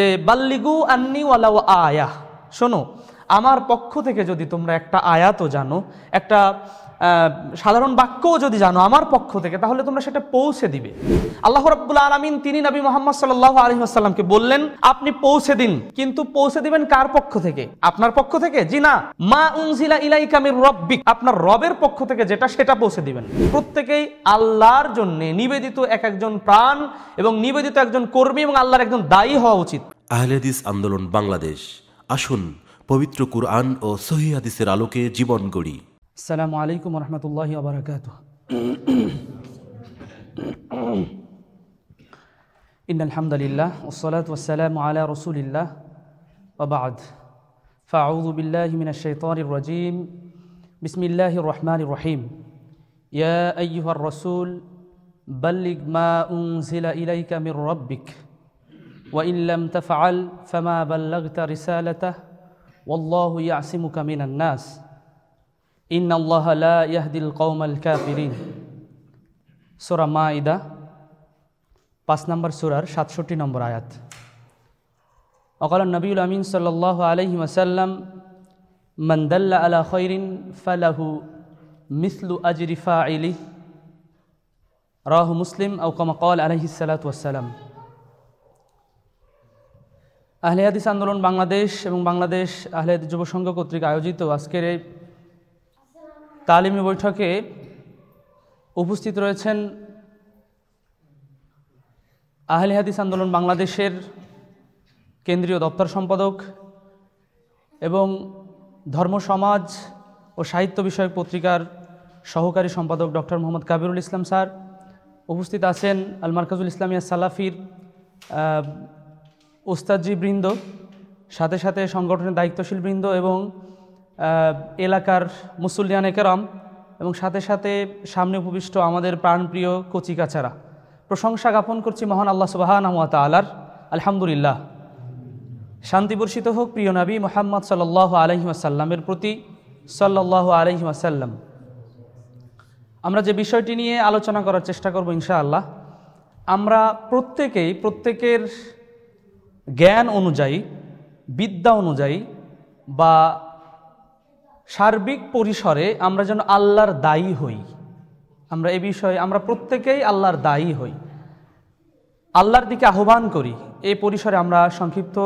যে বাল্লিগু আন্নি ওয়ালাও আয়া শোনো আমার পক্ষ থেকে যদি তোমরা একটা আয়াতও জানো একটা সাধারণ বাক্য যদি জানো আমার পক্ষ থেকে তাহলে তোমরা সেটা পৌঁছে দিবে আল্লাহ রব্বুল আলমিন তিনি নবী মোহাম্মদ সাল্লাহ আলহিহাস্লামকে বললেন আপনি পৌঁছে দিন কিন্তু পৌঁছে দিবেন কার পক্ষ থেকে আপনার পক্ষ থেকে জি না মা উনজিলা ইলাই কামির রব্বিক আপনার রবের পক্ষ থেকে যেটা সেটা পৌঁছে দিবেন প্রত্যেকেই আল্লাহর জন্য নিবেদিত এক একজন প্রাণ এবং নিবেদিত একজন কর্মী এবং আল্লাহর একজন দায়ী হওয়া উচিত আহলেদিস আন্দোলন বাংলাদেশ আসুন পবিত্র কুরআন ও সহিদিসের আলোকে জীবন গড়ি السلام عليكم ورحمة الله وبركاته إن الحمد لله والصلاة والسلام على رسول الله وبعد فأعوذ بالله من الشيطان الرجيم بسم الله الرحمن الرحيم يا أيها الرسول بلغ ما أنزل إليك من ربك وإن لم تفعل فما بلغت رسالته والله يعصمك من الناس ইন আল্লাহ ইয়াহদিল কৌমাল কাফিরিন সোরা মা ইদা পাঁচ নম্বর সুরার সাতষট্টি নম্বর আয়াত অকাল নবীল আমিন সাল্লাহ আলহি ওসাল্লাম মন্দাল্লা আলা খৈরিন ফালাহু মিসলু আজরিফা আলি রাহ মুসলিম আউকমকল ওয়াসাল্লাম আহলে হাদিস আন্দোলন বাংলাদেশ এবং বাংলাদেশ আহলে যুব সংঘ কর্তৃক আয়োজিত আজকের এই তালিমি বৈঠকে উপস্থিত রয়েছেন আহলে হাদিস আন্দোলন বাংলাদেশের কেন্দ্রীয় দপ্তর সম্পাদক এবং ধর্ম সমাজ ও সাহিত্য বিষয়ক পত্রিকার সহকারী সম্পাদক ডক্টর মোহাম্মদ কাবিরুল ইসলাম স্যার উপস্থিত আছেন আল মার্কাজুল ইসলামিয়া সালাফির ওস্তাদজি বৃন্দ সাথে সাথে সংগঠনের দায়িত্বশীল বৃন্দ এবং এলাকার মুসল্লিয়ান একরাম এবং সাথে সাথে সামনে উপবিষ্ট আমাদের প্রাণপ্রিয় কচিকাচারা প্রশংসা জ্ঞাপন করছি মহান আল্লাহ সুবাহানহমা আলার আলহামদুলিল্লাহ শান্তি বর্ষিত হোক প্রিয় নবী মোহাম্মদ সাল্লাহ আলহিমাসাল্লামের প্রতি সাল্লাহ আলহিমাসাল্লাম আমরা যে বিষয়টি নিয়ে আলোচনা করার চেষ্টা করব ইনশাআল্লাহ আমরা প্রত্যেকেই প্রত্যেকের জ্ঞান অনুযায়ী বিদ্যা অনুযায়ী বা সার্বিক পরিসরে আমরা যেন আল্লাহর দায়ী হই আমরা এ বিষয়ে আমরা প্রত্যেকেই আল্লাহর দায়ী হই আল্লাহর দিকে আহ্বান করি এই পরিসরে আমরা সংক্ষিপ্ত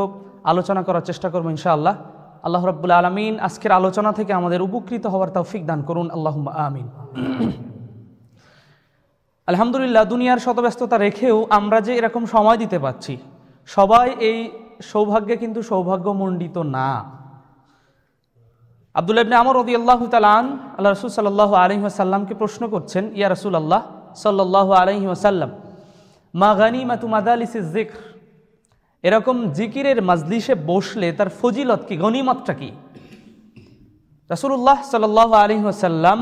আলোচনা করার চেষ্টা করবো ইনশাআল্লাহ আল্লাহ রব্বুল আলমিন আজকের আলোচনা থেকে আমাদের উপকৃত হওয়ার তৌফিক দান করুন আল্লাহ আমিন আলহামদুলিল্লাহ দুনিয়ার শতব্যস্ততা রেখেও আমরা যে এরকম সময় দিতে পাচ্ছি সবাই এই সৌভাগ্যে কিন্তু সৌভাগ্যমণ্ডিত না আবদুল্লাহ ইবনে আমর রদি আল্লাহ তালান আল্লাহ রসুল সাল্লাহ আলহি আসাল্লামকে প্রশ্ন করছেন ইয়া রসুল আল্লাহ সাল্লাহ আলহি আসাল্লাম মা গানি মাতু মাদালিসিস জিক্র এরকম জিকিরের মাজলিসে বসলে তার ফজিলত কি গণিমতটা কি রসুল্লাহ সাল্লাহ আলহি আসাল্লাম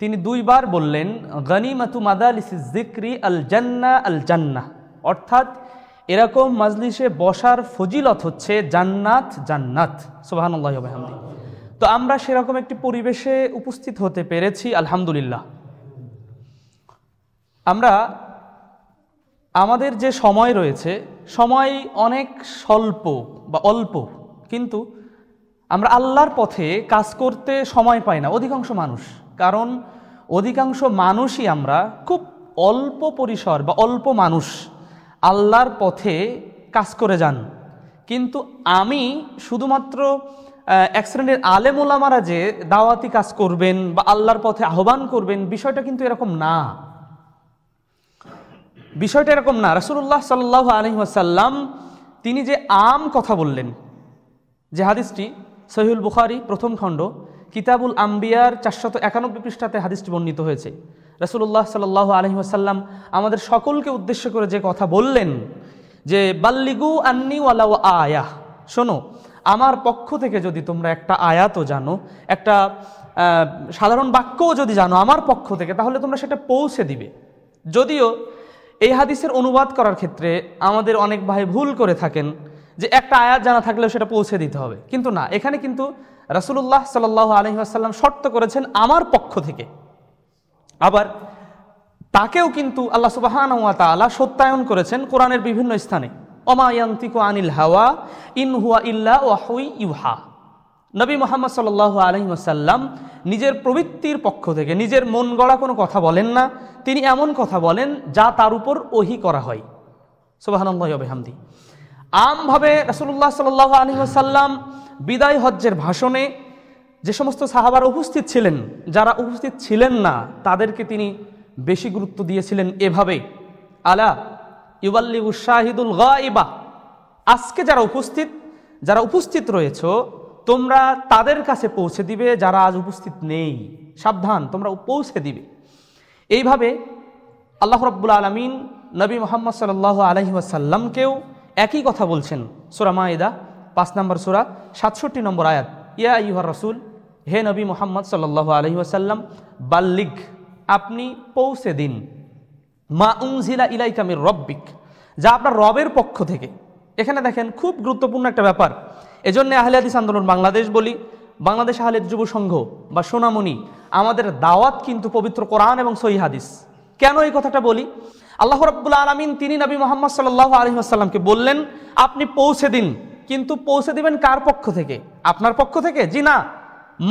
তিনি দুইবার বললেন গনিমাতু মাদালিস জিক্রি আল জান্না আল জান্না অর্থাৎ এরকম মাজলিসে বসার ফজিলত হচ্ছে জান্নাত জান্নাত সুবাহানুল্লাহ আল্লাহ তো আমরা সেরকম একটি পরিবেশে উপস্থিত হতে পেরেছি আলহামদুলিল্লাহ আমরা আমাদের যে সময় রয়েছে সময় অনেক স্বল্প বা অল্প কিন্তু আমরা আল্লাহর পথে কাজ করতে সময় পাই না অধিকাংশ মানুষ কারণ অধিকাংশ মানুষই আমরা খুব অল্প পরিসর বা অল্প মানুষ আল্লাহর পথে কাজ করে যান কিন্তু আমি শুধুমাত্র এক শ্রেণীর আলেম ওলামারা যে দাওয়াতি কাজ করবেন বা আল্লাহর পথে আহ্বান করবেন বিষয়টা কিন্তু এরকম না বিষয়টা এরকম না রাসুল্লাহ সাল্লাহ আলহিহাসাল্লাম তিনি যে আম কথা বললেন যে হাদিসটি সহিউল বুখারি প্রথম খণ্ড কিতাবুল আম্বিয়ার চারশত একানব্বই পৃষ্ঠাতে হাদিসটি বর্ণিত হয়েছে রসুল্লাহ সাল্লাহ আলহিহাসাল্লাম আমাদের সকলকে উদ্দেশ্য করে যে কথা বললেন যে বাল্লিগু আন্নি ওয়ালাও আয়াহ শোনো আমার পক্ষ থেকে যদি তোমরা একটা আয়াতও জানো একটা সাধারণ বাক্যও যদি জানো আমার পক্ষ থেকে তাহলে তোমরা সেটা পৌঁছে দিবে যদিও এই হাদিসের অনুবাদ করার ক্ষেত্রে আমাদের অনেক ভাই ভুল করে থাকেন যে একটা আয়াত জানা থাকলেও সেটা পৌঁছে দিতে হবে কিন্তু না এখানে কিন্তু রাসুলুল্লাহ সাল্লাহ আসাল্লাম শর্ত করেছেন আমার পক্ষ থেকে আবার তাকেও কিন্তু আল্লাহ সুবাহান তালা সত্যায়ন করেছেন কোরআনের বিভিন্ন স্থানে অমায়ন্তিক আনিল হাওয়া ইন হুয়া ইল্লা ওয়াহুই ইউহা নবী মোহাম্মদ সাল্লাহ আলহিমসাল্লাম নিজের প্রবৃত্তির পক্ষ থেকে নিজের মন গড়া কোনো কথা বলেন না তিনি এমন কথা বলেন যা তার উপর ওহি করা হয় সোবাহানন্দামদি আমভাবে রসুল্লাহ সাল্লাহ আলহিমসাল্লাম বিদায় হজ্জের ভাষণে যে সমস্ত সাহাবার উপস্থিত ছিলেন যারা উপস্থিত ছিলেন না তাদেরকে তিনি বেশি গুরুত্ব দিয়েছিলেন এভাবে আলা ইউবাল্লি উশাহিদুল গাইবা আজকে যারা উপস্থিত যারা উপস্থিত রয়েছ তোমরা তাদের কাছে পৌঁছে দিবে যারা আজ উপস্থিত নেই সাবধান তোমরা পৌঁছে দিবে এইভাবে আল্লাহ রব্বুল আলমিন নবী মোহাম্মদ সাল আলহি ওয়াসাল্লামকেও একই কথা বলছেন সুরা মায়েদা পাঁচ নম্বর সুরা সাতষট্টি নম্বর আয়াত ইয়া ইউহর রসুল হে নবী মোহাম্মদ সাল্লাহ আলহি বাল্লিক বাল্লিগ আপনি পৌঁছে দিন মা উংজিলা ইলাইকামির রব্বিক যা আপনার রবের পক্ষ থেকে এখানে দেখেন খুব গুরুত্বপূর্ণ একটা ব্যাপার এজন্য আহলে হাদিস আন্দোলন বাংলাদেশ বলি বাংলাদেশ আহলে যুব সংঘ বা সোনামণি আমাদের দাওয়াত কিন্তু পবিত্র কোরআন এবং সহি হাদিস কেন এই কথাটা বলি আল্লাহ রব্বুল আলমিন তিনি নবী মোহাম্মদ সাল্লাহ আলহিহাসাল্লামকে বললেন আপনি পৌঁছে দিন কিন্তু পৌঁছে দিবেন কার পক্ষ থেকে আপনার পক্ষ থেকে জি না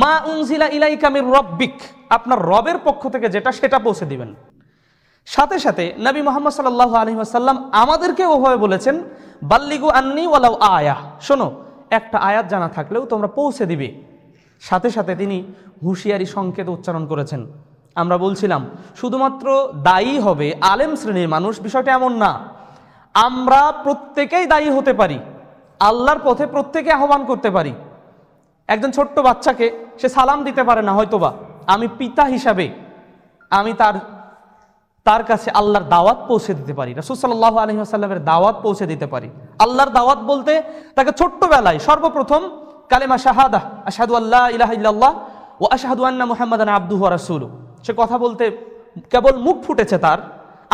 মা উংজিলা ইলাইকামির রব্বিক আপনার রবের পক্ষ থেকে যেটা সেটা পৌঁছে দিবেন সাথে সাথে নবী মোহাম্মদ সাল্লাহ আলহি আসাল্লাম আমাদেরকে ওভাবে বলেছেন বাল্লিগু আন্নি ওয়ালাউ আয়া শোনো একটা আয়াত জানা থাকলেও তোমরা পৌঁছে দিবে সাথে সাথে তিনি হুঁশিয়ারি সংকেত উচ্চারণ করেছেন আমরা বলছিলাম শুধুমাত্র দায়ী হবে আলেম শ্রেণীর মানুষ বিষয়টা এমন না আমরা প্রত্যেকেই দায়ী হতে পারি আল্লাহর পথে প্রত্যেকে আহ্বান করতে পারি একজন ছোট্ট বাচ্চাকে সে সালাম দিতে পারে না হয়তোবা আমি পিতা হিসাবে আমি তার তার কাছে আল্লাহর দাওয়াত পৌঁছে দিতে পারি রসুসাল্লাহ আলহিহাসাল্লামের দাওয়াত পৌঁছে দিতে পারি আল্লাহর দাওয়াত বলতে তাকে ছোট্টবেলায় সর্বপ্রথম কালেমা শাহাদা আশাহাদু আল্লাহ ইলাহ ইল্লাল্লাহ ও আশাহাদু আন্না মোহাম্মদ আব্দু রাসুল সে কথা বলতে কেবল মুখ ফুটেছে তার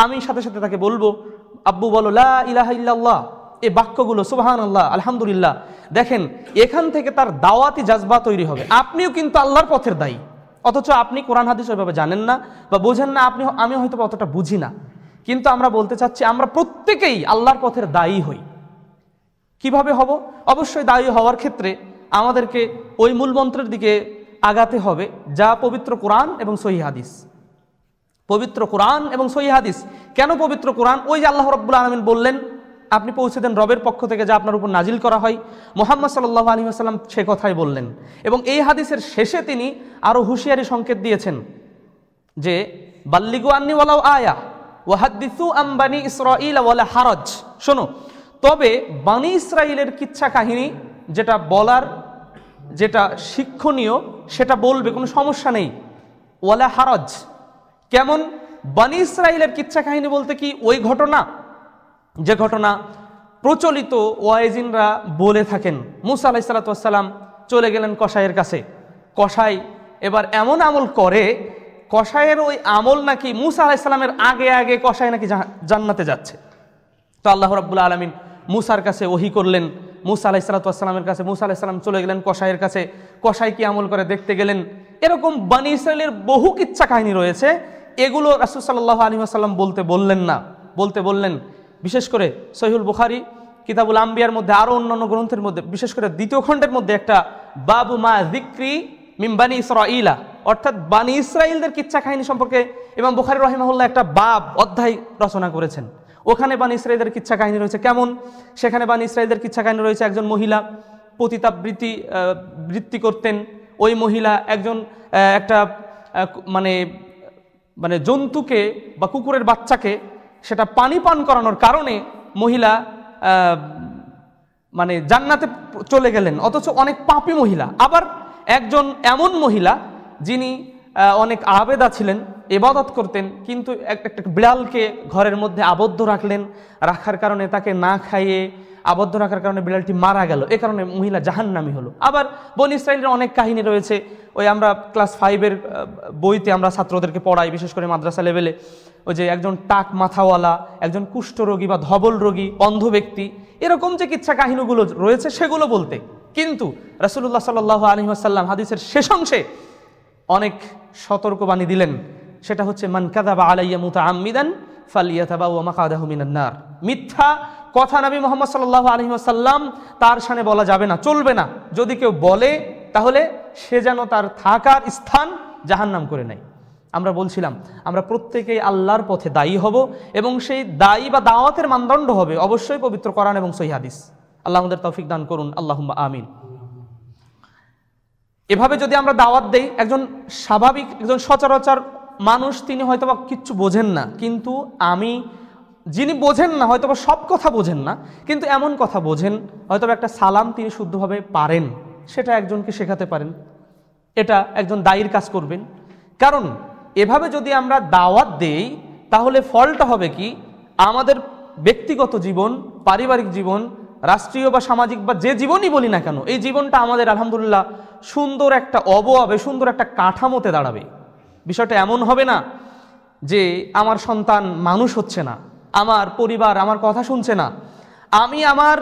আমি সাথে সাথে তাকে বলবো আব্বু বলো লা ইলাহ ইল্লাল্লাহ এই বাক্যগুলো সুবাহান আল্লাহ আলহামদুলিল্লাহ দেখেন এখান থেকে তার দাওয়াতি জাজবা তৈরি হবে আপনিও কিন্তু আল্লাহর পথের দায়ী অথচ আপনি কোরআন হাদিস ওইভাবে জানেন না বা বোঝেন না আপনি আমি হয়তো অতটা বুঝি না কিন্তু আমরা বলতে চাচ্ছি আমরা প্রত্যেকেই আল্লাহর পথের দায়ী হই কিভাবে হব অবশ্যই দায়ী হওয়ার ক্ষেত্রে আমাদেরকে ওই মূলমন্ত্রের দিকে আগাতে হবে যা পবিত্র কোরআন এবং সহি হাদিস পবিত্র কোরআন এবং সহি হাদিস কেন পবিত্র কোরআন ওই যে আল্লাহ রব্বুল আলমিন বললেন আপনি পৌঁছে দেন রবের পক্ষ থেকে যা আপনার উপর নাজিল করা হয় মোহাম্মদ সাল্লাহ আলী আসাল্লাম সে কথাই বললেন এবং এই হাদিসের শেষে তিনি আরও হুঁশিয়ারি সংকেত দিয়েছেন যে বাল্লিগু আন্নিওয়ালাও আয়া ওয়াহাদ্দিসু আম্বানি ইসরাইল ওয়ালা হারজ শোনো তবে বানি ইসরায়েলের কিচ্ছা কাহিনী যেটা বলার যেটা শিক্ষণীয় সেটা বলবে কোনো সমস্যা নেই ওয়ালা হারজ কেমন বানি ইসরায়েলের কিচ্ছা কাহিনী বলতে কি ওই ঘটনা যে ঘটনা প্রচলিত ওয়াইজিনরা বলে থাকেন মুসা আলাইসালাতাম চলে গেলেন কষাইয়ের কাছে কষাই এবার এমন আমল করে কষায়ের ওই আমল নাকি মুসা আলাইসালামের আগে আগে কষাই নাকি জান্নাতে যাচ্ছে তো আল্লাহ রাবুল্লা আলমিন মুসার কাছে ওহি করলেন মুসা আলাইসালাতামের কাছে মুসা আলাইসালাম চলে গেলেন কষাইয়ের কাছে কষাই কি আমল করে দেখতে গেলেন এরকম বানি ইসরায়েলের বহু কিচ্ছা কাহিনী রয়েছে এগুলো রাসুল সাল্লাহ আলী আসাল্লাম বলতে বললেন না বলতে বললেন বিশেষ করে সহিউল বুখারি কিতাবুল আম্বিয়ার মধ্যে আরও অন্যান্য গ্রন্থের মধ্যে বিশেষ করে দ্বিতীয় খণ্ডের মধ্যে একটা বাবু মা জিক্রি মিম্বানি ইসরা ইলা অর্থাৎ বানি ইসরায়েলদের কিচ্ছা কাহিনী সম্পর্কে এবং বুখারি রহিমাহুল্লাহ একটা বাব অধ্যায় রচনা করেছেন ওখানে বানি ইসরায়েলদের কিচ্ছা কাহিনী রয়েছে কেমন সেখানে বানি ইসরায়েলদের কিচ্ছা কাহিনী রয়েছে একজন মহিলা পতিতাবৃত্তি বৃত্তি করতেন ওই মহিলা একজন একটা মানে মানে জন্তুকে বা কুকুরের বাচ্চাকে সেটা পানি পান করানোর কারণে মহিলা মানে জান্নাতে চলে গেলেন অথচ অনেক পাপি মহিলা আবার একজন এমন মহিলা যিনি অনেক আবেদা ছিলেন এবাদত করতেন কিন্তু একটা বিড়ালকে ঘরের মধ্যে আবদ্ধ রাখলেন রাখার কারণে তাকে না খাইয়ে আবদ্ধ রাখার কারণে বিড়ালটি মারা গেল এ কারণে মহিলা জাহান্নামি হলো আবার বন ইসরায়েলের অনেক কাহিনী রয়েছে ওই আমরা ক্লাস ফাইভের বইতে আমরা ছাত্রদেরকে পড়াই বিশেষ করে মাদ্রাসা লেভেলে ওই যে একজন টাক মাথাওয়ালা একজন কুষ্ঠরোগী বা ধবল রোগী অন্ধ ব্যক্তি এরকম যে কিচ্ছা কাহিনীগুলো রয়েছে সেগুলো বলতে কিন্তু রাসুল্লাহ আলী আলহিহাসাল্লাম হাদিসের শেষ অংশে অনেক সতর্কবাণী দিলেন সেটা হচ্ছে মানকাদা বা আলাইয়া মুতা আম্মিদান ফালিয়াতাবা ওয়া মাকাদাহু মিনান নার মিথ্যা কথা নবী মোহাম্মদ সাল্লাহ আলাইহি ওয়াসাল্লাম তার সামনে বলা যাবে না চলবে না যদি কেউ বলে তাহলে সে যেন তার থাকার স্থান জাহান্নাম করে নেয় আমরা বলছিলাম আমরা প্রত্যেকেই আল্লাহর পথে দায়ী হব এবং সেই দায়ী বা দাওয়াতের মানদণ্ড হবে অবশ্যই পবিত্র করান এবং সহিহাদিস আল্লাহ আমাদের তৌফিক দান করুন আল্লাহুম্মা আমিন এভাবে যদি আমরা দাওয়াত দেই একজন স্বাভাবিক একজন সচরাচর মানুষ তিনি হয়তোবা কিচ্ছু বোঝেন না কিন্তু আমি যিনি বোঝেন না হয়তোবা সব কথা বোঝেন না কিন্তু এমন কথা বোঝেন হয়তোবা একটা সালাম তিনি শুদ্ধভাবে পারেন সেটা একজনকে শেখাতে পারেন এটা একজন দায়ীর কাজ করবেন কারণ এভাবে যদি আমরা দাওয়াত দেই তাহলে ফলটা হবে কি আমাদের ব্যক্তিগত জীবন পারিবারিক জীবন রাষ্ট্রীয় বা সামাজিক বা যে জীবনই বলি না কেন এই জীবনটা আমাদের আলহামদুলিল্লাহ সুন্দর একটা অবয়াবে সুন্দর একটা কাঠামোতে দাঁড়াবে বিষয়টা এমন হবে না যে আমার সন্তান মানুষ হচ্ছে না আমার পরিবার আমার কথা শুনছে না আমি আমার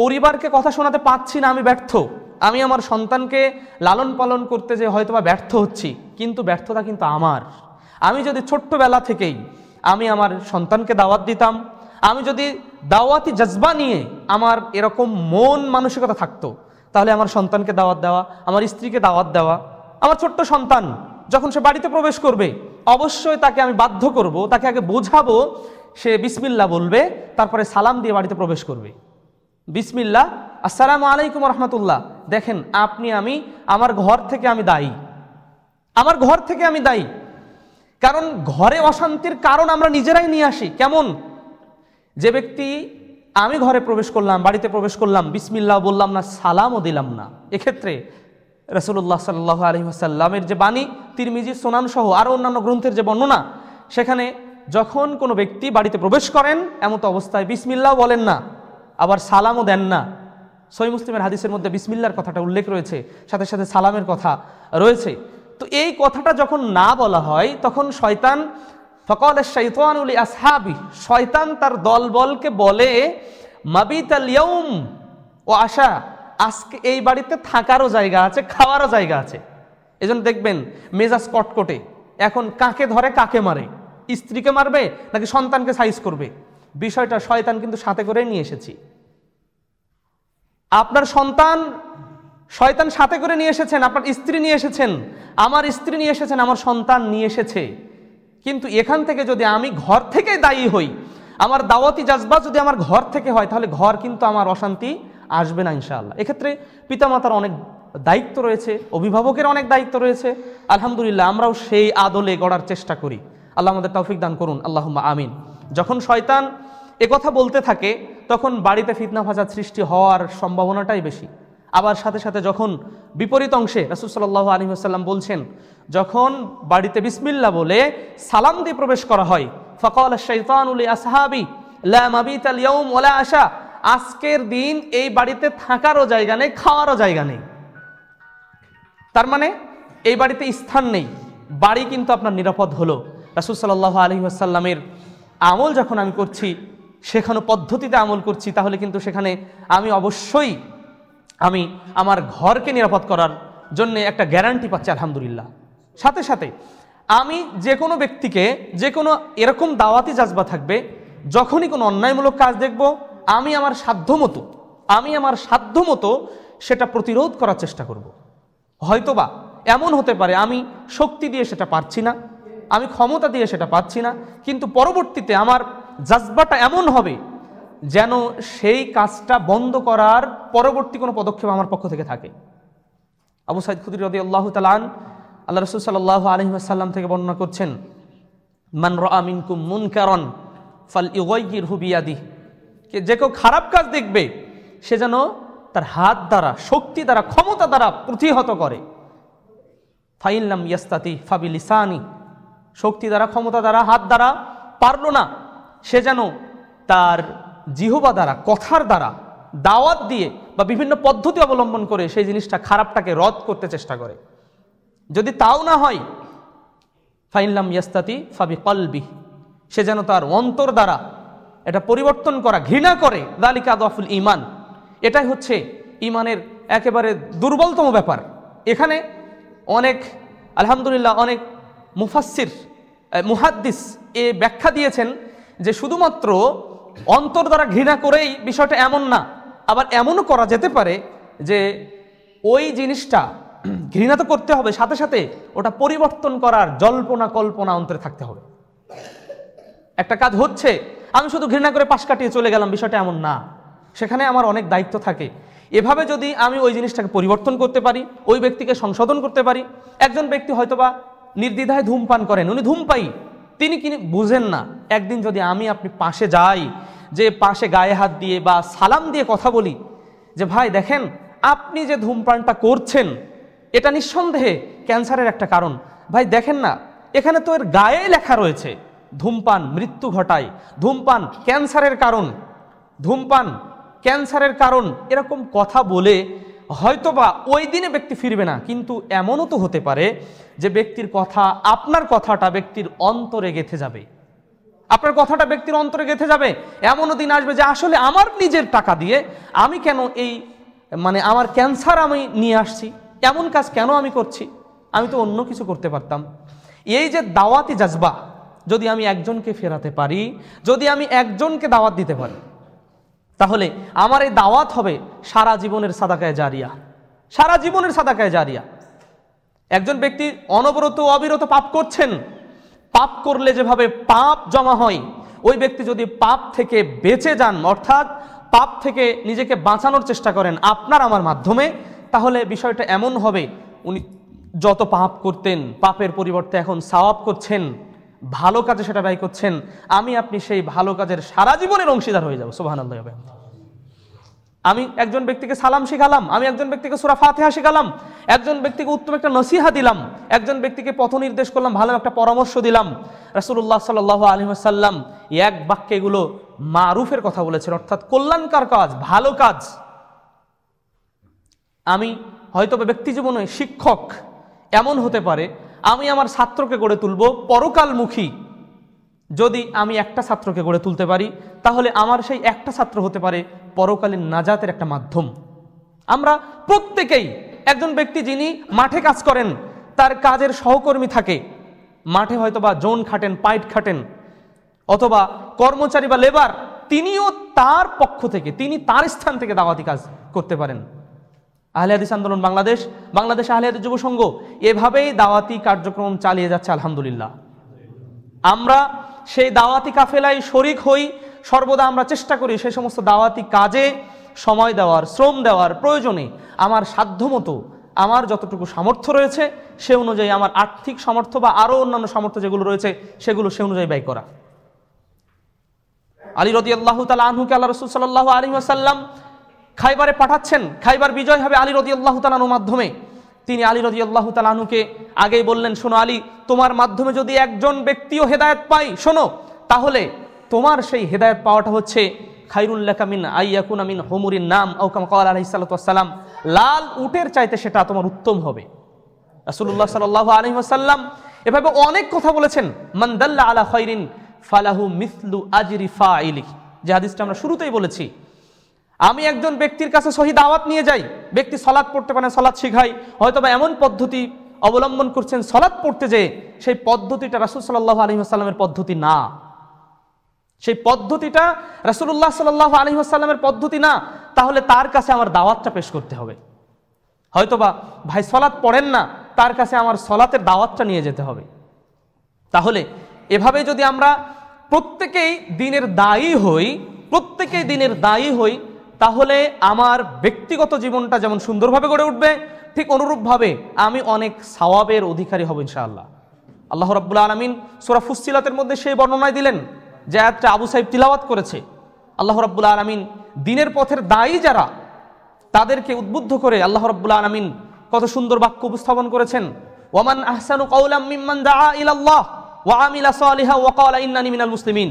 পরিবারকে কথা শোনাতে পাচ্ছি না আমি ব্যর্থ আমি আমার সন্তানকে লালন পালন করতে যে হয়তো বা ব্যর্থ হচ্ছি কিন্তু ব্যর্থতা কিন্তু আমার আমি যদি ছোট্টবেলা থেকেই আমি আমার সন্তানকে দাওয়াত দিতাম আমি যদি দাওয়াতি জজবা নিয়ে আমার এরকম মন মানসিকতা থাকতো তাহলে আমার সন্তানকে দাওয়াত দেওয়া আমার স্ত্রীকে দাওয়াত দেওয়া আমার ছোট্ট সন্তান যখন সে বাড়িতে প্রবেশ করবে অবশ্যই তাকে আমি বাধ্য করব তাকে আগে বোঝাবো সে বিসমিল্লা বলবে তারপরে সালাম দিয়ে বাড়িতে প্রবেশ করবে বিসমিল্লা আসসালাম আলাইকুম রহমতুল্লাহ দেখেন আপনি আমি আমার ঘর থেকে আমি দায়ী আমার ঘর থেকে আমি দায়ী কারণ ঘরে অশান্তির কারণ আমরা নিজেরাই নিয়ে আসি কেমন যে ব্যক্তি আমি ঘরে প্রবেশ করলাম বাড়িতে প্রবেশ করলাম বিসমিল্লা বললাম না সালামও দিলাম না এক্ষেত্রে রসুল্লাহ সাল্লাহ আসাল্লামের যে বাণী তিরমিজির সোনানসহ আরও অন্যান্য গ্রন্থের যে বর্ণনা সেখানে যখন কোনো ব্যক্তি বাড়িতে প্রবেশ করেন এমতো অবস্থায় বিসমিল্লাও বলেন না আবার সালামও দেন না সই মুসলিমের হাদিসের মধ্যে বিসমিল্লার কথাটা উল্লেখ রয়েছে সাথে সাথে সালামের কথা রয়েছে তো এই কথাটা যখন না বলা হয় তখন শয়তান ফকল উলি আসহাবি শয়তান তার দলবলকে বলে মাবিত ও আশা আজকে এই বাড়িতে থাকারও জায়গা আছে খাওয়ারও জায়গা আছে এজন্য দেখবেন মেজাজ কটকটে এখন কাকে ধরে কাকে মারে স্ত্রীকে মারবে নাকি সন্তানকে সাইজ করবে বিষয়টা শয়তান কিন্তু সাথে করে নিয়ে এসেছি আপনার সন্তান শয়তান সাথে করে নিয়ে এসেছেন আপনার স্ত্রী নিয়ে এসেছেন আমার স্ত্রী নিয়ে এসেছেন আমার সন্তান নিয়ে এসেছে কিন্তু এখান থেকে যদি আমি ঘর থেকে দায়ী হই আমার দাওয়াতি জাজবা যদি আমার ঘর থেকে হয় তাহলে ঘর কিন্তু আমার অশান্তি আসবে না ইনশাআল্লাহ এক্ষেত্রে পিতামাতার অনেক দায়িত্ব রয়েছে অভিভাবকের অনেক দায়িত্ব রয়েছে আলহামদুলিল্লাহ আমরাও সেই আদলে গড়ার চেষ্টা করি আল্লাহ আমাদের তৌফিক দান করুন আল্লাহ আমিন যখন শয়তান কথা বলতে থাকে তখন বাড়িতে ফিতনা ভাজা সৃষ্টি হওয়ার সম্ভাবনাটাই বেশি আবার সাথে সাথে যখন বিপরীত অংশে রাসুলসাল্লাহ আসাল্লাম বলছেন যখন বাড়িতে বিসমিল্লা বলে সালাম দিয়ে প্রবেশ করা হয় ফকল শৈতানুল আসহাবি লা মাবিত আশা আজকের দিন এই বাড়িতে থাকারও জায়গা নেই খাওয়ারও জায়গা নেই তার মানে এই বাড়িতে স্থান নেই বাড়ি কিন্তু আপনার নিরাপদ হলো রাসুল সাল্লাহ আলী আসাল্লামের আমল যখন আমি করছি সেখানে পদ্ধতিতে আমল করছি তাহলে কিন্তু সেখানে আমি অবশ্যই আমি আমার ঘরকে নিরাপদ করার জন্য একটা গ্যারান্টি পাচ্ছি আলহামদুলিল্লাহ সাথে সাথে আমি যে কোনো ব্যক্তিকে যে কোনো এরকম দাওয়াতি জাজবা থাকবে যখনই কোনো অন্যায়মূলক কাজ দেখব আমি আমার মতো আমি আমার সাধ্য মতো সেটা প্রতিরোধ করার চেষ্টা করব। হয়তোবা এমন হতে পারে আমি শক্তি দিয়ে সেটা পারছি না আমি ক্ষমতা দিয়ে সেটা পাচ্ছি না কিন্তু পরবর্তীতে আমার জাজবাটা এমন হবে যেন সেই কাজটা বন্ধ করার পরবর্তী কোনো পদক্ষেপ আমার পক্ষ থেকে থাকে আবু সাইদ খুদির রদি আল্লাহ তালান আল্লাহ রসুল সাল্লাহ সাল্লাম থেকে বর্ণনা করছেন মান রিনকুম মুন কারণ ফাল ইগির হুবিয়াদি যে কেউ খারাপ কাজ দেখবে সে যেন তার হাত দ্বারা শক্তি দ্বারা ক্ষমতা দ্বারা প্রতিহত করে ফাইল্লাম ইয়াস্তাতি ফাবিল ইসানি শক্তি দ্বারা ক্ষমতা দ্বারা হাত দ্বারা পারল না সে যেন তার জিহবা দ্বারা কথার দ্বারা দাওয়াত দিয়ে বা বিভিন্ন পদ্ধতি অবলম্বন করে সেই জিনিসটা খারাপটাকে রদ করতে চেষ্টা করে যদি তাও না হয় ফাইল্লাম ইয়াস্তাতি ফাবি কলবি সে যেন তার অন্তর দ্বারা এটা পরিবর্তন করা ঘৃণা করে দালিকা দফুল ইমান এটাই হচ্ছে ইমানের একেবারে দুর্বলতম ব্যাপার এখানে অনেক আলহামদুলিল্লাহ অনেক মুফাসির মুহাদ্দিস এ ব্যাখ্যা দিয়েছেন যে শুধুমাত্র অন্তর দ্বারা ঘৃণা করেই বিষয়টা এমন না আবার এমনও করা যেতে পারে যে ওই জিনিসটা ঘৃণা তো করতে হবে সাথে সাথে ওটা পরিবর্তন করার জল্পনা কল্পনা অন্তরে থাকতে হবে একটা কাজ হচ্ছে আমি শুধু ঘৃণা করে পাশ কাটিয়ে চলে গেলাম বিষয়টা এমন না সেখানে আমার অনেক দায়িত্ব থাকে এভাবে যদি আমি ওই জিনিসটাকে পরিবর্তন করতে পারি ওই ব্যক্তিকে সংশোধন করতে পারি একজন ব্যক্তি হয়তোবা নির্দ্বিধায় ধূমপান করেন উনি ধূমপাই তিনি কিনে বুঝেন না একদিন যদি আমি আপনি পাশে যাই যে পাশে গায়ে হাত দিয়ে বা সালাম দিয়ে কথা বলি যে ভাই দেখেন আপনি যে ধূমপানটা করছেন এটা নিঃসন্দেহে ক্যান্সারের একটা কারণ ভাই দেখেন না এখানে তো এর গায়ে লেখা রয়েছে ধূমপান মৃত্যু ঘটায় ধূমপান ক্যান্সারের কারণ ধূমপান ক্যান্সারের কারণ এরকম কথা বলে হয়তোবা ওই দিনে ব্যক্তি ফিরবে না কিন্তু এমনও তো হতে পারে যে ব্যক্তির কথা আপনার কথাটা ব্যক্তির অন্তরে গেথে যাবে আপনার কথাটা ব্যক্তির অন্তরে গেথে যাবে এমনও দিন আসবে যে আসলে আমার নিজের টাকা দিয়ে আমি কেন এই মানে আমার ক্যান্সার আমি নিয়ে আসছি এমন কাজ কেন আমি করছি আমি তো অন্য কিছু করতে পারতাম এই যে দাওয়াতি জাজবা যদি আমি একজনকে ফেরাতে পারি যদি আমি একজনকে দাওয়াত দিতে পারি তাহলে আমার এই দাওয়াত হবে সারা জীবনের সাদাকায় জারিয়া সারা জীবনের সাদাকায় জারিয়া একজন ব্যক্তি অনবরত অবিরত পাপ করছেন পাপ করলে যেভাবে পাপ জমা হয় ওই ব্যক্তি যদি পাপ থেকে বেঁচে যান অর্থাৎ পাপ থেকে নিজেকে বাঁচানোর চেষ্টা করেন আপনার আমার মাধ্যমে তাহলে বিষয়টা এমন হবে উনি যত পাপ করতেন পাপের পরিবর্তে এখন সাওয়াব করছেন ভালো কাজে সেটা ব্যয় করছেন আমি আপনি সেই ভালো কাজের সারা জীবনের অংশীদার হয়ে যাবো সোহান আল্লাহ আমি একজন ব্যক্তিকে সালাম শিখালাম আমি একজন ব্যক্তিকে সুরা ফাতেহা শিখালাম একজন ব্যক্তিকে উত্তম একটা নসিহা দিলাম একজন ব্যক্তিকে পথ নির্দেশ করলাম ভালো একটা পরামর্শ দিলাম রাসুল্লাহ সাল্লাহ সাল্লাম এক বাক্যে এগুলো মারুফের কথা বলেছেন অর্থাৎ কল্যাণকার কাজ ভালো কাজ আমি হয়তো ব্যক্তি জীবনে শিক্ষক এমন হতে পারে আমি আমার ছাত্রকে গড়ে তুলব পরকালমুখী যদি আমি একটা ছাত্রকে গড়ে তুলতে পারি তাহলে আমার সেই একটা ছাত্র হতে পারে পরকালীন নাজাতের একটা মাধ্যম আমরা প্রত্যেকেই একজন ব্যক্তি যিনি মাঠে কাজ করেন তার কাজের সহকর্মী থাকে মাঠে হয়তো বা জোন খাটেন পাইট খাটেন অথবা কর্মচারী বা লেবার তিনিও তার পক্ষ থেকে তিনি তার স্থান থেকে দাওয়াতি কাজ করতে পারেন আহলে আন্দোলন বাংলাদেশ বাংলাদেশ আহলে যুবসংঘ এভাবেই দাওয়াতি কার্যক্রম চালিয়ে যাচ্ছে আলহামদুলিল্লাহ আমরা সেই দাওয়াতি কাফেলায় শরিক হই সর্বদা আমরা চেষ্টা করি সেই সমস্ত দাওয়াতি কাজে সময় দেওয়ার শ্রম দেওয়ার প্রয়োজনে আমার সাধ্যমতো আমার যতটুকু সামর্থ্য রয়েছে সে অনুযায়ী আমার আর্থিক সামর্থ্য বা আরও অন্যান্য সামর্থ্য যেগুলো রয়েছে সেগুলো সে অনুযায়ী ব্যয় করা আলী রদি আল্লাহ তালা আনহুকে আল্লাহ রসুল সাল্লাহ আলী আসাল্লাম খাইবারে পাঠাচ্ছেন খাইবার বিজয় হবে আলী রদি আল্লাহ তালানুর মাধ্যমে তিনি আলী রদি আল্লাহ তালানুকে আগেই বললেন শোনো আলী তোমার মাধ্যমে যদি একজন ব্যক্তিও হেদায়ত পাই শোনো তাহলে তোমার সেই হেদায়ত পাওয়াটা হচ্ছে খাইরুল্লাকামিন আমিন হোমুরিন নাম আউকাম কাল সাল্লাম লাল উটের চাইতে সেটা তোমার উত্তম হবে রাসুল্লাহ সাল্লাহ আলহিম আসাল্লাম এভাবে অনেক কথা বলেছেন মান্দাল্লা আলা খৈরিন ফালাহু মিসলু আজিরি ফা যে হাদিসটা আমরা শুরুতেই বলেছি আমি একজন ব্যক্তির কাছে সহি দাওয়াত নিয়ে যাই ব্যক্তি সলাদ পড়তে পারে সলাদ শিখাই হয়তো বা এমন পদ্ধতি অবলম্বন করছেন সলাদ পড়তে যে সেই পদ্ধতিটা রাসুল সাল্লাহ আলহিহাস্লামের পদ্ধতি না সেই পদ্ধতিটা রাসুল্লাহ সাল্লাহ আলহিহাস্লামের পদ্ধতি না তাহলে তার কাছে আমার দাওয়াতটা পেশ করতে হবে হয়তোবা ভাই সলাদ পড়েন না তার কাছে আমার সলাতের দাওয়াতটা নিয়ে যেতে হবে তাহলে এভাবে যদি আমরা প্রত্যেকেই দিনের দায়ী হই প্রত্যেকেই দিনের দায়ী হই তাহলে আমার ব্যক্তিগত জীবনটা যেমন সুন্দরভাবে গড়ে উঠবে ঠিক অনুরূপভাবে আমি অনেক সাওয়াবের অধিকারী হব ইনশাআল্লাহ আল্লাহ রব্বুল আলমিন সোরা ফুসিলাতের মধ্যে সেই বর্ণনায় দিলেন যে একটা আবু সাহেব তিলাওয়াত করেছে আল্লাহ রব্বুল আলমিন দিনের পথের দায়ী যারা তাদেরকে উদ্বুদ্ধ করে আল্লাহ রব্বুল আলমিন কত সুন্দর বাক্য উপস্থাপন করেছেন ওমান আহসানু কৌলাম মিম্মান দা ইলাল্লাহ ওয়া আমিলা সালিহা ওয়া ক্বালা ইন্নানি মিনাল মুসলিমিন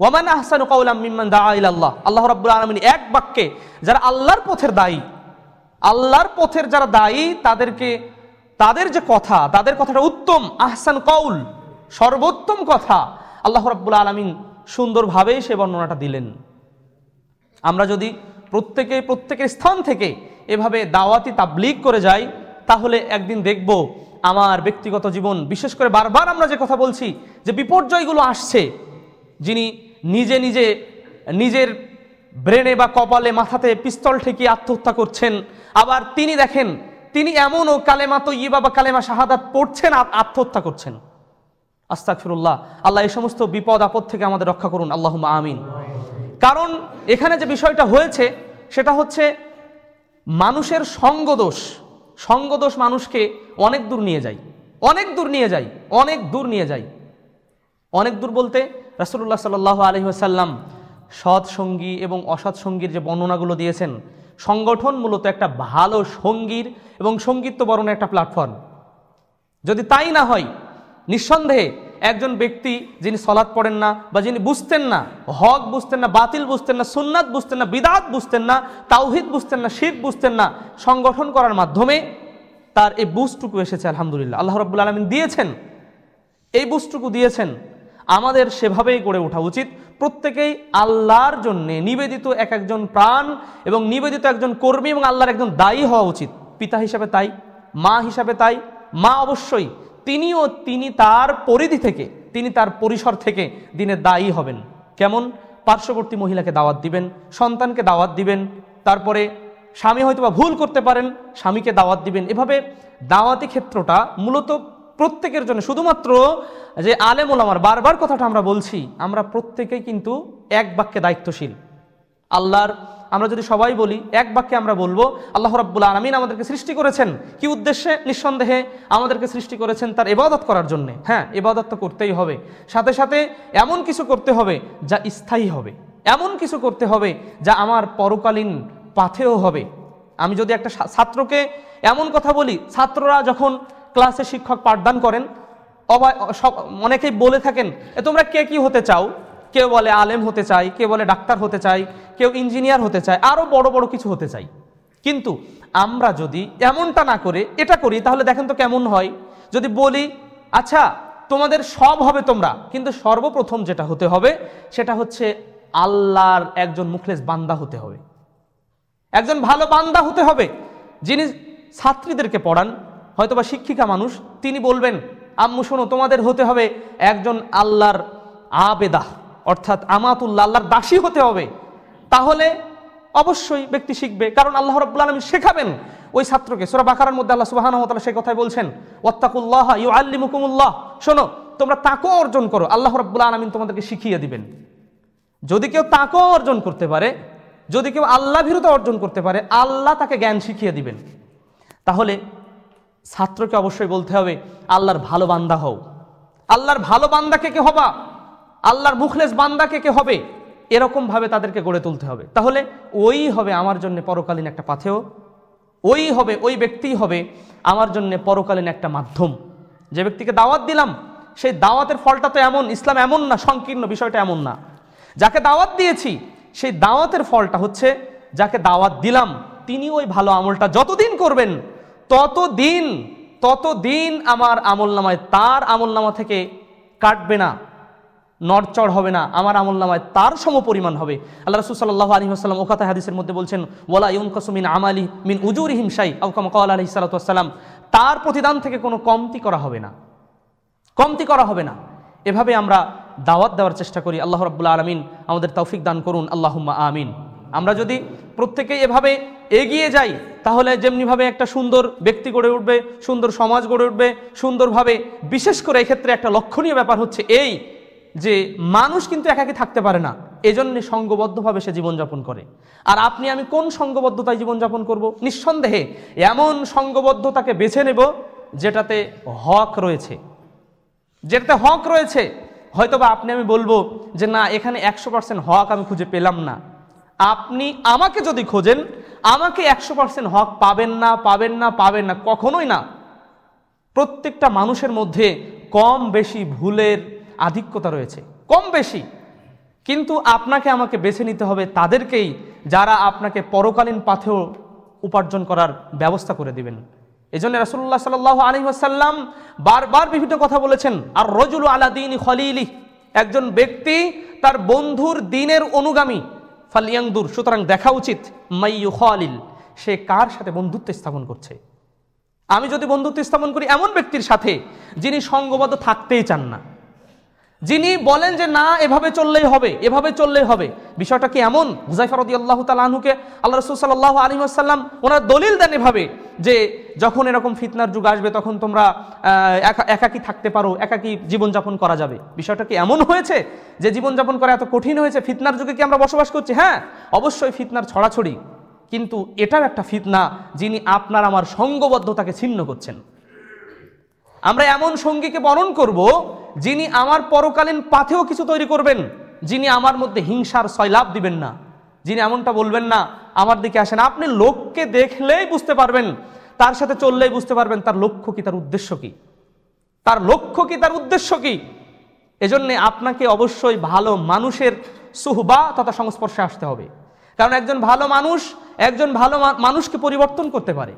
ওয়ামান আহসান কাউলাম মিম্মান দা আল্লাহ আল্লাহ রাব্বুল আলমিন এক বাক্যে যারা আল্লাহর পথের দায়ী আল্লাহর পথের যারা দায়ী তাদেরকে তাদের যে কথা তাদের কথাটা উত্তম আহসান কৌল সর্বোত্তম কথা আল্লাহ রাব্বুল আলমিন সুন্দরভাবেই সে বর্ণনাটা দিলেন আমরা যদি প্রত্যেকে প্রত্যেকের স্থান থেকে এভাবে দাওয়াতি তাবলিগ করে যাই তাহলে একদিন দেখব আমার ব্যক্তিগত জীবন বিশেষ করে বারবার আমরা যে কথা বলছি যে বিপর্যয়গুলো আসছে যিনি নিজে নিজে নিজের ব্রেনে বা কপালে মাথাতে পিস্তল ঠেকিয়ে আত্মহত্যা করছেন আবার তিনি দেখেন তিনি এমনও কালেমা তো ইয়ে বাবা কালেমা শাহাদাত পড়ছেন আর আত্মহত্যা করছেন আস্তাকফিরুল্লাহ আল্লাহ এই সমস্ত বিপদ আপদ থেকে আমাদের রক্ষা করুন আল্লাহ আমিন কারণ এখানে যে বিষয়টা হয়েছে সেটা হচ্ছে মানুষের সঙ্গদোষ সঙ্গদোষ মানুষকে অনেক দূর নিয়ে যায় অনেক দূর নিয়ে যায় অনেক দূর নিয়ে যায় অনেক দূর বলতে রাসুল্লাহ সাল্লাহ আলহিহাসাল্লাম সৎ সঙ্গী এবং অসৎ সঙ্গীর যে বর্ণনাগুলো দিয়েছেন সংগঠন মূলত একটা ভালো সঙ্গীর এবং সঙ্গীত বরণের একটা প্ল্যাটফর্ম যদি তাই না হয় নিঃসন্দেহে একজন ব্যক্তি যিনি সলাৎ পড়েন না বা যিনি বুঝতেন না হক বুঝতেন না বাতিল বুঝতেন না সুন্নাত বুঝতেন না বিদাত বুঝতেন না তাওহিদ বুঝতেন না শীত বুঝতেন না সংগঠন করার মাধ্যমে তার এই বুঝটুকু এসেছে আলহামদুলিল্লাহ আল্লাহ রব্বুল আলমিন দিয়েছেন এই বুঝটুকু দিয়েছেন আমাদের সেভাবেই গড়ে ওঠা উচিত প্রত্যেকেই আল্লাহর জন্যে নিবেদিত এক একজন প্রাণ এবং নিবেদিত একজন কর্মী এবং আল্লাহর একজন দায়ী হওয়া উচিত পিতা হিসাবে তাই মা হিসাবে তাই মা অবশ্যই তিনিও তিনি তার পরিধি থেকে তিনি তার পরিসর থেকে দিনে দায়ী হবেন কেমন পার্শ্ববর্তী মহিলাকে দাওয়াত দিবেন সন্তানকে দাওয়াত দিবেন তারপরে স্বামী হয়তো বা ভুল করতে পারেন স্বামীকে দাওয়াত দিবেন এভাবে দাওয়াতি ক্ষেত্রটা মূলত প্রত্যেকের জন্য শুধুমাত্র যে আলেমুল আমার বারবার কথাটা আমরা বলছি আমরা প্রত্যেকেই কিন্তু এক বাক্যে দায়িত্বশীল আল্লাহর আমরা যদি সবাই বলি এক বাক্যে আমরা বলবো আল্লাহ রাব্বুল আলমিন আমাদেরকে সৃষ্টি করেছেন কি উদ্দেশ্যে নিঃসন্দেহে আমাদেরকে সৃষ্টি করেছেন তার এবাদত করার জন্যে হ্যাঁ এবাদত তো করতেই হবে সাথে সাথে এমন কিছু করতে হবে যা স্থায়ী হবে এমন কিছু করতে হবে যা আমার পরকালীন পাথেও হবে আমি যদি একটা ছাত্রকে এমন কথা বলি ছাত্ররা যখন ক্লাসে শিক্ষক পাঠদান করেন অনেকেই বলে থাকেন এ তোমরা কে কি হতে চাও কেউ বলে আলেম হতে চাই কেউ বলে ডাক্তার হতে চাই কেউ ইঞ্জিনিয়ার হতে চায় আরও বড় বড় কিছু হতে চাই কিন্তু আমরা যদি এমনটা না করে এটা করি তাহলে দেখেন তো কেমন হয় যদি বলি আচ্ছা তোমাদের সব হবে তোমরা কিন্তু সর্বপ্রথম যেটা হতে হবে সেটা হচ্ছে আল্লাহর একজন মুখলেস বান্দা হতে হবে একজন ভালো বান্দা হতে হবে যিনি ছাত্রীদেরকে পড়ান হয়তোবা শিক্ষিকা মানুষ তিনি বলবেন আম্মু শোনো তোমাদের হতে হবে একজন আল্লাহর আবেদা অর্থাৎ আমাতুল্লা আল্লাহর দাসী হতে হবে তাহলে অবশ্যই ব্যক্তি শিখবে কারণ আল্লাহ রব্লা আলমী শেখাবেন ওই ছাত্রকে সোরা বাকার মধ্যে আল্লাহ সুবাহান সে সেই কথাই বলছেন ওত্তাকুল্লাহ ইউ আল্লি মুকুমুল্লাহ শোনো তোমরা তাকেও অর্জন করো আল্লাহ রব্লা আলমিন তোমাদেরকে শিখিয়ে দিবেন যদি কেউ তাকেও অর্জন করতে পারে যদি কেউ আল্লাহ ভীরতা অর্জন করতে পারে আল্লাহ তাকে জ্ঞান শিখিয়ে দিবেন তাহলে ছাত্রকে অবশ্যই বলতে হবে আল্লাহর ভালো বান্দা হও আল্লাহর ভালো বান্দাকে কে হবা আল্লাহর মুখলেস বান্দাকে কে হবে এরকমভাবে তাদেরকে গড়ে তুলতে হবে তাহলে ওই হবে আমার জন্য পরকালীন একটা পাথেও ওই হবে ওই ব্যক্তিই হবে আমার জন্য পরকালীন একটা মাধ্যম যে ব্যক্তিকে দাওয়াত দিলাম সেই দাওয়াতের ফলটা তো এমন ইসলাম এমন না সংকীর্ণ বিষয়টা এমন না যাকে দাওয়াত দিয়েছি সেই দাওয়াতের ফলটা হচ্ছে যাকে দাওয়াত দিলাম তিনি ওই ভালো আমলটা যতদিন করবেন ততদিন ততদিন আমার আমল নামায় তার আমল নামা থেকে কাটবে না নড়চড় হবে না আমার আমল নামায় তার সমপরিমাণ হবে আল্লাহ রসুল্লাহ আলী আসসালাম ওখাতে হাদিসের মধ্যে বলছেন ওলা ইউনকসুমিন আমালি মিন উজুর হিমসাই আউকাম কওয়াল আলহি সালাতাম তার প্রতিদান থেকে কোনো কমতি করা হবে না কমতি করা হবে না এভাবে আমরা দাওয়াত দেওয়ার চেষ্টা করি আল্লাহ রব্বুল্লা আলমিন আমাদের তৌফিক দান করুন আল্লাহ আমিন আমরা যদি প্রত্যেকেই এভাবে এগিয়ে যাই তাহলে যেমনিভাবে একটা সুন্দর ব্যক্তি গড়ে উঠবে সুন্দর সমাজ গড়ে উঠবে সুন্দরভাবে বিশেষ করে এক্ষেত্রে একটা লক্ষণীয় ব্যাপার হচ্ছে এই যে মানুষ কিন্তু একাকে থাকতে পারে না এজন্যে সঙ্গবদ্ধভাবে সে জীবনযাপন করে আর আপনি আমি কোন সঙ্গবদ্ধতায় জীবনযাপন করব। নিঃসন্দেহে এমন সঙ্গবদ্ধতাকে বেছে নেব যেটাতে হক রয়েছে যেটাতে হক রয়েছে হয়তোবা আপনি আমি বলবো যে না এখানে একশো পার্সেন্ট হক আমি খুঁজে পেলাম না আপনি আমাকে যদি খোঁজেন আমাকে একশো পার্সেন্ট হক পাবেন না পাবেন না পাবেন না কখনোই না প্রত্যেকটা মানুষের মধ্যে কম বেশি ভুলের আধিক্যতা রয়েছে কম বেশি কিন্তু আপনাকে আমাকে বেছে নিতে হবে তাদেরকেই যারা আপনাকে পরকালীন পাথেও উপার্জন করার ব্যবস্থা করে দিবেন এই জন্য রাসুল্লাহ সাল আলী আসাল্লাম বারবার বিভিন্ন কথা বলেছেন আর রজুল আলাদিন খলিলি একজন ব্যক্তি তার বন্ধুর দিনের অনুগামী ফালিয়াংদুর সুতরাং দেখা উচিত মাইয়ু খালিল সে কার সাথে বন্ধুত্ব স্থাপন করছে আমি যদি বন্ধুত্ব স্থাপন করি এমন ব্যক্তির সাথে যিনি সঙ্গবদ্ধ থাকতেই চান না যিনি বলেন যে না এভাবে চললেই হবে এভাবে চললেই হবে বিষয়টা কি এমন হুজাইফারদি আল্লাহ তালুকে আল্লাহ রসুল সাল্লাহ আলী আসাল্লাম ওনার দলিল দেন এভাবে যে যখন এরকম ফিতনার যুগ আসবে তখন তোমরা একাকি থাকতে পারো একাকি জীবনযাপন করা যাবে বিষয়টা কি এমন হয়েছে যে জীবনযাপন করা এত কঠিন হয়েছে ফিতনার যুগে কি আমরা বসবাস করছি হ্যাঁ অবশ্যই ফিতনার ছড়াছড়ি কিন্তু এটার একটা ফিতনা যিনি আপনার আমার সঙ্গবদ্ধতাকে ছিন্ন করছেন আমরা এমন সঙ্গীকে বরণ করব যিনি আমার পরকালীন পাথেও কিছু তৈরি করবেন যিনি আমার মধ্যে হিংসার সয়লাভ দিবেন না যিনি এমনটা বলবেন না আমার দিকে আসেন আপনি লোককে দেখলেই বুঝতে পারবেন তার সাথে চললেই বুঝতে পারবেন তার লক্ষ্য কি তার উদ্দেশ্য কি তার লক্ষ্য কি তার উদ্দেশ্য কি এজন্যে আপনাকে অবশ্যই ভালো মানুষের সুহবা তথা সংস্পর্শে আসতে হবে কারণ একজন ভালো মানুষ একজন ভালো মানুষকে পরিবর্তন করতে পারে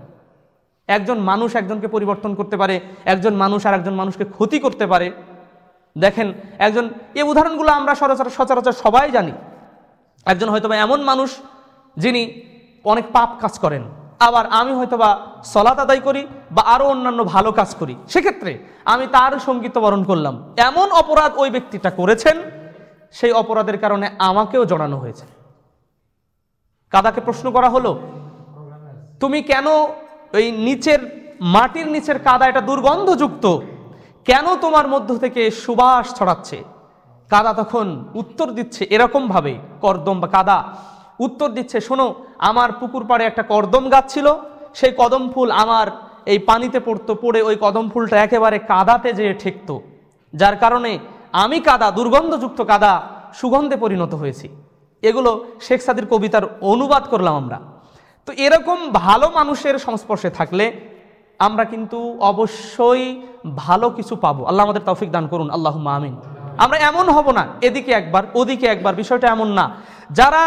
একজন মানুষ একজনকে পরিবর্তন করতে পারে একজন মানুষ আর একজন মানুষকে ক্ষতি করতে পারে দেখেন একজন এই উদাহরণগুলো আমরা সরাসর সচরাচর সবাই জানি একজন হয়তোবা এমন মানুষ যিনি অনেক পাপ কাজ করেন আবার আমি হয়তোবা সলাত আদায় করি বা আরও অন্যান্য ভালো কাজ করি সেক্ষেত্রে আমি তার সঙ্গীত বরণ করলাম এমন অপরাধ ওই ব্যক্তিটা করেছেন সেই অপরাধের কারণে আমাকেও জড়ানো হয়েছে কাদাকে প্রশ্ন করা হলো তুমি কেন ওই নিচের মাটির নিচের কাদা এটা দুর্গন্ধযুক্ত কেন তোমার মধ্য থেকে সুবাস ছড়াচ্ছে কাদা তখন উত্তর দিচ্ছে এরকমভাবে কর্দম বা কাদা উত্তর দিচ্ছে শোনো আমার পুকুর পাড়ে একটা কর্দম গাছ ছিল সেই কদম ফুল আমার এই পানিতে পড়তো পড়ে ওই কদম ফুলটা একেবারে কাদাতে যেয়ে ঠেকত যার কারণে আমি কাদা দুর্গন্ধযুক্ত কাদা সুগন্ধে পরিণত হয়েছি এগুলো শেখ সাদির কবিতার অনুবাদ করলাম আমরা তো এরকম ভালো মানুষের সংস্পর্শে থাকলে আমরা কিন্তু অবশ্যই ভালো কিছু পাবো আল্লাহ আমাদের তৌফিক দান করুন আল্লাহ আমিন আমরা এমন হব না এদিকে একবার ওদিকে একবার বিষয়টা এমন না যারা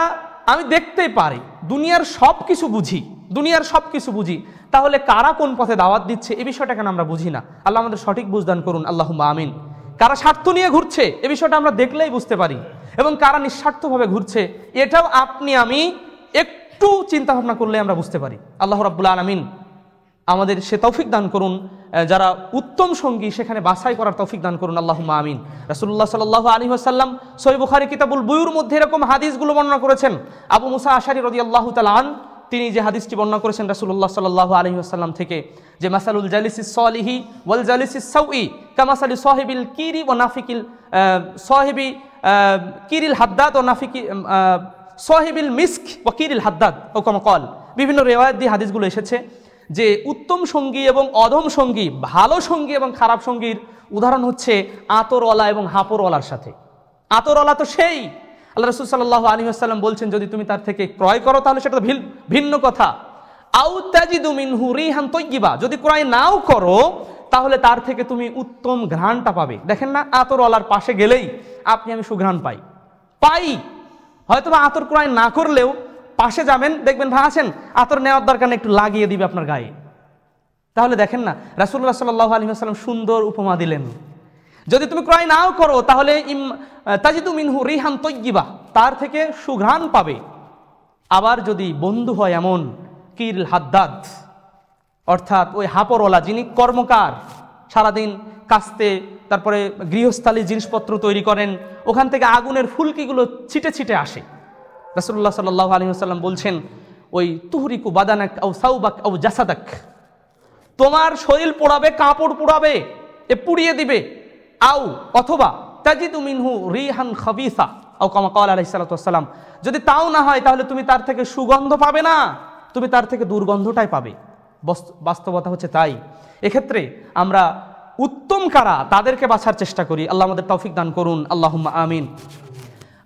আমি দেখতে পারি দুনিয়ার সব কিছু বুঝি দুনিয়ার সব কিছু বুঝি তাহলে কারা কোন পথে দাওয়াত দিচ্ছে এই বিষয়টা কেন আমরা বুঝি না আল্লাহ আমাদের সঠিক বুঝদান করুন আল্লাহ আমিন কারা স্বার্থ নিয়ে ঘুরছে এ বিষয়টা আমরা দেখলেই বুঝতে পারি এবং কারা নিঃস্বার্থভাবে ঘুরছে এটাও আপনি আমি একটু চিন্তা ভাবনা করলে আমরা বুঝতে পারি আল্লাহ রাবুল্লা আলমিন আমাদের সে তৌফিক দান করুন যারা উত্তম সঙ্গী সেখানে বাছাই করার তৌফিক দান করুন আল্লাহ আমিন রাসুল্লাহ সাল আলী আসাল্লাম সৈব বুখারি কিতাবুল বুয়ুর মধ্যে এরকম হাদিসগুলো বর্ণনা করেছেন আবু মুসা আশারি রদি আল্লাহ তালান তিনি যে হাদিসটি বর্ণনা করেছেন রাসুল্লাহ সাল্লাহ আলী আসাল্লাম থেকে যে মাসালুল জালিসিস সলিহি ওয়াল জালিস সউই কামাসালি সহেবিল কিরি ও নাফিকিল সহেবি কিরিল হাদ্দাদ ও নাফিকি সহেবিল মিস্ক ও কিরিল হাদ্দাদ ও কমকল বিভিন্ন রেওয়ায়ত দিয়ে হাদিসগুলো এসেছে যে উত্তম সঙ্গী এবং অদম সঙ্গী ভালো সঙ্গী এবং খারাপ সঙ্গীর উদাহরণ হচ্ছে আতরওয়ালা এবং হাঁপরওয়ালার সাথে আতরওয়ালা তো সেই আল্লাহ রসুল সাল্লাহ আলী আসসালাম বলছেন যদি তুমি তার থেকে ক্রয় করো তাহলে সেটা ভিন্ন কথা যদি ক্রয় নাও করো তাহলে তার থেকে তুমি উত্তম ঘ্রাণটা পাবে দেখেন না আতরওয়ালার পাশে গেলেই আপনি আমি সুঘ্রাণ পাই পাই হয়তো বা আতর ক্রয় না করলেও পাশে যাবেন দেখবেন ভাই আছেন আতর নেওয়ার দরকার একটু লাগিয়ে দিবে আপনার গায়ে তাহলে দেখেন না রাসুল্লাহ সাল্লাহ আলী আসসালাম সুন্দর উপমা দিলেন যদি তুমি ক্রয় নাও করো তাহলে ইম তাজিদু মিনহু রিহান তৈগিবা তার থেকে সুঘ্রাণ পাবে আবার যদি বন্ধু হয় এমন কির হাদ্দাদ অর্থাৎ ওই হাপরওয়ালা যিনি কর্মকার সারাদিন কাস্তে তারপরে গৃহস্থালী জিনিসপত্র তৈরি করেন ওখান থেকে আগুনের ফুলকিগুলো ছিটে ছিটে আসে রাসুল্লাহ সাল্লাহ আলী সাল্লাম বলছেন ওই তুহরিকু বাদানাক আউ সাউবাক আউ জাসাদাক তোমার শরীর পোড়াবে কাপড় পোড়াবে এ পুড়িয়ে দিবে আউ অথবা তাজিদু মিনহু রিহান খাবিসা আউ কামা যদি তাও না হয় তাহলে তুমি তার থেকে সুগন্ধ পাবে না তুমি তার থেকে দুর্গন্ধটাই পাবে বাস্তবতা হচ্ছে তাই এক্ষেত্রে আমরা উত্তম কারা তাদেরকে বাছার চেষ্টা করি আল্লাহ আমাদের তৌফিক দান করুন আল্লাহ আমিন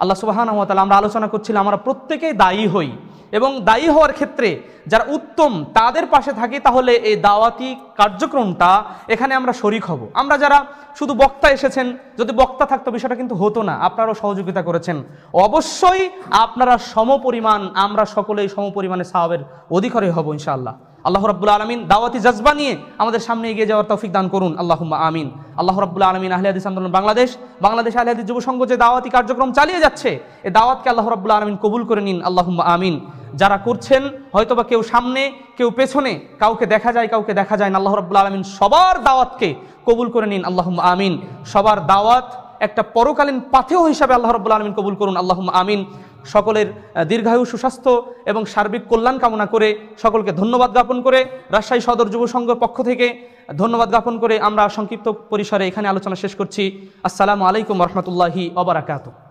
আল্লাহ সুবাহানহতাল আমরা আলোচনা করছিলাম আমরা প্রত্যেকেই দায়ী হই এবং দায়ী হওয়ার ক্ষেত্রে যারা উত্তম তাদের পাশে থাকি তাহলে এই দাওয়াতি কার্যক্রমটা এখানে আমরা শরিক হব আমরা যারা শুধু বক্তা এসেছেন যদি বক্তা থাকতো বিষয়টা কিন্তু হতো না আপনারাও সহযোগিতা করেছেন অবশ্যই আপনারা সমপরিমাণ আমরা সকলেই সমপরিমাণে সাহাবের অধিকারী হব ইনশাআল্লাহ আল্লাহ রব্বুল আলমিন দাওয়াতি জজবা নিয়ে আমাদের সামনে এগিয়ে যাওয়ার তৌফিক দান করুন আল্লাহ আমিন আল্লাহ রব্বুল আলমিন আহলিয়াদিস আন্দোলন বাংলাদেশ বাংলাদেশ আহলিয়াদি যুব সংঘ যে দাওয়াতি কার্যক্রম চালিয়ে যাচ্ছে এই দাওয়াতকে আল্লাহ রব্বুল আলমিন কবুল করে নিন আল্লাহ আমিন যারা করছেন হয়তোবা কেউ সামনে কেউ পেছনে কাউকে দেখা যায় কাউকে দেখা যায় না আল্লাহ রব্বুল আলমিন সবার দাওয়াতকে কবুল করে নিন আল্লাহ আমিন সবার দাওয়াত একটা পরকালীন পাথেও হিসাবে আল্লাহ রব্বুল আলমিন কবুল করুন আল্লাহ আমিন সকলের দীর্ঘায়ু সুস্বাস্থ্য এবং সার্বিক কল্যাণ কামনা করে সকলকে ধন্যবাদ জ্ঞাপন করে রাজশাহী সদর যুব সংঘ পক্ষ থেকে ধন্যবাদ জ্ঞাপন করে আমরা সংক্ষিপ্ত পরিসরে এখানে আলোচনা শেষ করছি আসসালামু আলাইকুম রহমতুল্লাহি অবরাকাতু